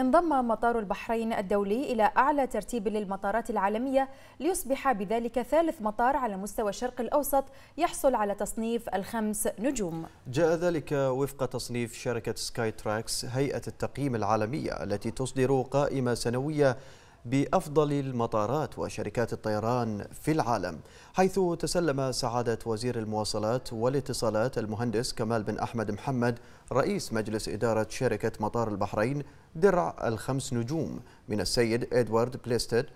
انضم مطار البحرين الدولي إلى أعلى ترتيب للمطارات العالمية ليصبح بذلك ثالث مطار على مستوى الشرق الأوسط يحصل على تصنيف الخمس نجوم جاء ذلك وفق تصنيف شركة سكاي تراكس هيئة التقييم العالمية التي تصدر قائمة سنوية بأفضل المطارات وشركات الطيران في العالم حيث تسلم سعادة وزير المواصلات والاتصالات المهندس كمال بن أحمد محمد رئيس مجلس إدارة شركة مطار البحرين درع الخمس نجوم من السيد إدوارد بليستد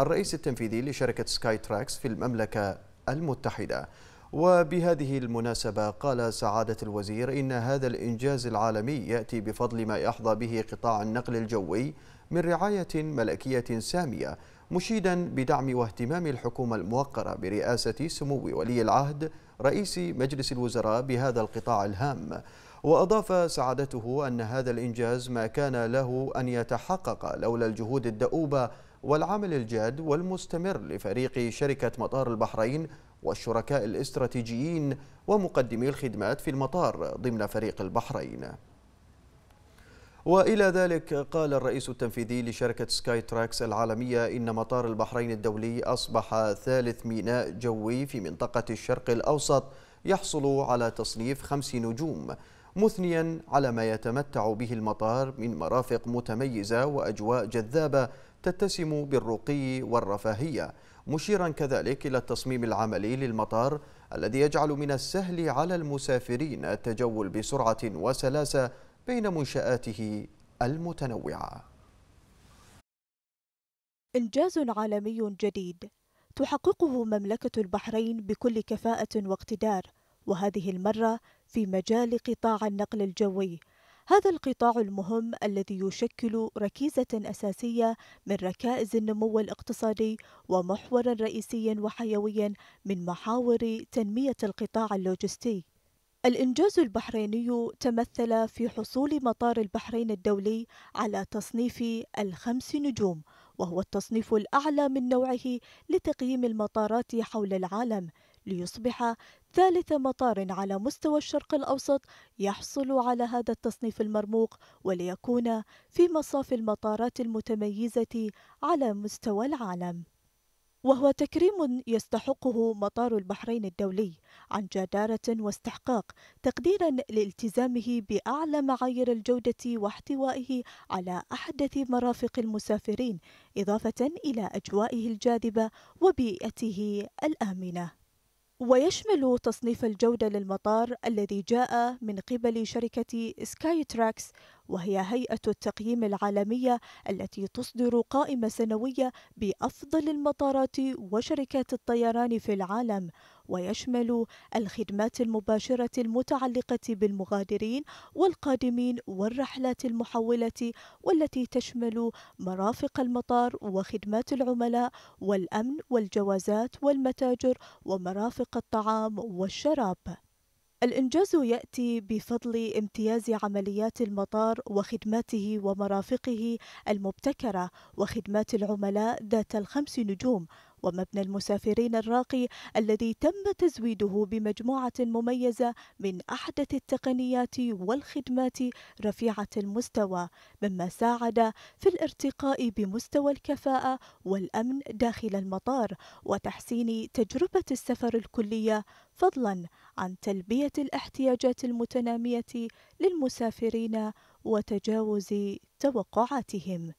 الرئيس التنفيذي لشركة سكاي تراكس في المملكة المتحدة وبهذه المناسبة قال سعادة الوزير إن هذا الإنجاز العالمي يأتي بفضل ما يحظى به قطاع النقل الجوي من رعاية ملكية سامية مشيدا بدعم واهتمام الحكومة الموقرة برئاسة سمو ولي العهد رئيس مجلس الوزراء بهذا القطاع الهام وأضاف سعادته أن هذا الإنجاز ما كان له أن يتحقق لولا الجهود الدؤوبة والعمل الجاد والمستمر لفريق شركة مطار البحرين والشركاء الاستراتيجيين ومقدمي الخدمات في المطار ضمن فريق البحرين وإلى ذلك قال الرئيس التنفيذي لشركة سكاي تراكس العالمية إن مطار البحرين الدولي أصبح ثالث ميناء جوي في منطقة الشرق الأوسط يحصل على تصنيف خمس نجوم مثنيا على ما يتمتع به المطار من مرافق متميزة وأجواء جذابة تتسم بالرقي والرفاهية مشيرا كذلك إلى التصميم العملي للمطار الذي يجعل من السهل على المسافرين التجول بسرعة وسلاسة بين منشآته المتنوعة إنجاز عالمي جديد تحققه مملكة البحرين بكل كفاءة واقتدار وهذه المرة في مجال قطاع النقل الجوي هذا القطاع المهم الذي يشكل ركيزة أساسية من ركائز النمو الاقتصادي ومحورا رئيسيا وحيويا من محاور تنمية القطاع اللوجستي. الإنجاز البحريني تمثل في حصول مطار البحرين الدولي على تصنيف الخمس نجوم، وهو التصنيف الأعلى من نوعه لتقييم المطارات حول العالم، ليصبح ثالث مطار على مستوى الشرق الأوسط يحصل على هذا التصنيف المرموق وليكون في مصاف المطارات المتميزة على مستوى العالم وهو تكريم يستحقه مطار البحرين الدولي عن جدارة واستحقاق تقديرا لالتزامه بأعلى معايير الجودة واحتوائه على أحدث مرافق المسافرين إضافة إلى أجوائه الجاذبة وبيئته الآمنة ويشمل تصنيف الجودة للمطار الذي جاء من قبل شركة سكاي تراكس وهي هيئة التقييم العالمية التي تصدر قائمة سنوية بأفضل المطارات وشركات الطيران في العالم ويشمل الخدمات المباشرة المتعلقة بالمغادرين والقادمين والرحلات المحولة والتي تشمل مرافق المطار وخدمات العملاء والأمن والجوازات والمتاجر ومرافق الطعام والشراب الإنجاز يأتي بفضل امتياز عمليات المطار وخدماته ومرافقه المبتكرة وخدمات العملاء ذات الخمس نجوم ومبنى المسافرين الراقي الذي تم تزويده بمجموعة مميزة من أحدث التقنيات والخدمات رفيعة المستوى مما ساعد في الارتقاء بمستوى الكفاءة والأمن داخل المطار وتحسين تجربة السفر الكلية فضلا عن تلبية الاحتياجات المتنامية للمسافرين وتجاوز توقعاتهم